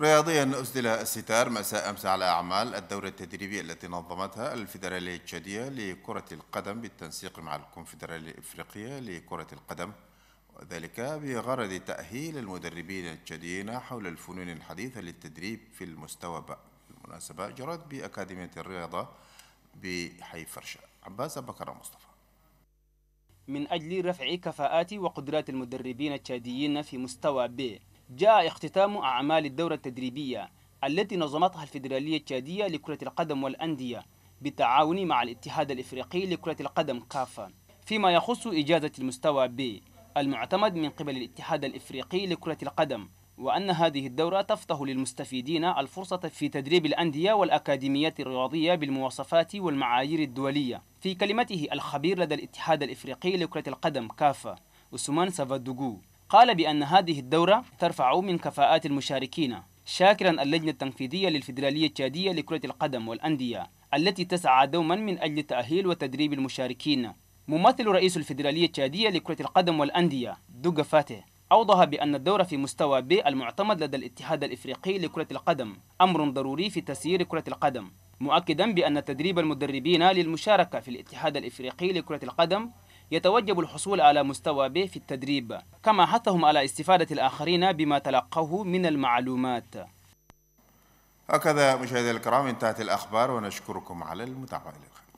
رياضيا أسدل الستار مساء أمس على أعمال الدورة التدريبية التي نظمتها الفيدرالية التشادية لكرة القدم بالتنسيق مع الكونفدرالية الإفريقية لكرة القدم وذلك بغرض تأهيل المدربين التشاديين حول الفنون الحديثة للتدريب في المستوى ب. بالمناسبة جرت بأكاديمية الرياضة بحي فرشة عباس بكر مصطفى من أجل رفع كفاءات وقدرات المدربين التشاديين في مستوى ب جاء اختتام أعمال الدورة التدريبية التي نظمتها الفيدرالية التشادية لكرة القدم والأندية بالتعاون مع الاتحاد الإفريقي لكرة القدم كافا فيما يخص إجازة المستوى B المعتمد من قبل الاتحاد الإفريقي لكرة القدم وأن هذه الدورة تفتح للمستفيدين الفرصة في تدريب الأندية والأكاديميات الرياضية بالمواصفات والمعايير الدولية في كلمته الخبير لدى الاتحاد الإفريقي لكرة القدم كافا أسمان سافادوغو قال بأن هذه الدورة ترفع من كفاءات المشاركين شاكرا اللجنة التنفيذية للفيدرالية التشادية لكرة القدم والأندية التي تسعى دوما من أجل تأهيل وتدريب المشاركين ممثل رئيس الفيدرالية التشادية لكرة القدم والأندية دوغا فاتي أوضح بأن الدورة في مستوى بي المعتمد لدى الاتحاد الإفريقي لكرة القدم أمر ضروري في تسيير كرة القدم مؤكدا بأن تدريب المدربين للمشاركة في الاتحاد الإفريقي لكرة القدم يتوجب الحصول على مستوى ب في التدريب كما حثهم على استفادة الآخرين بما تلقوه من المعلومات هكذا مشاهدي الكرام انتهت الأخبار ونشكركم على المتابعة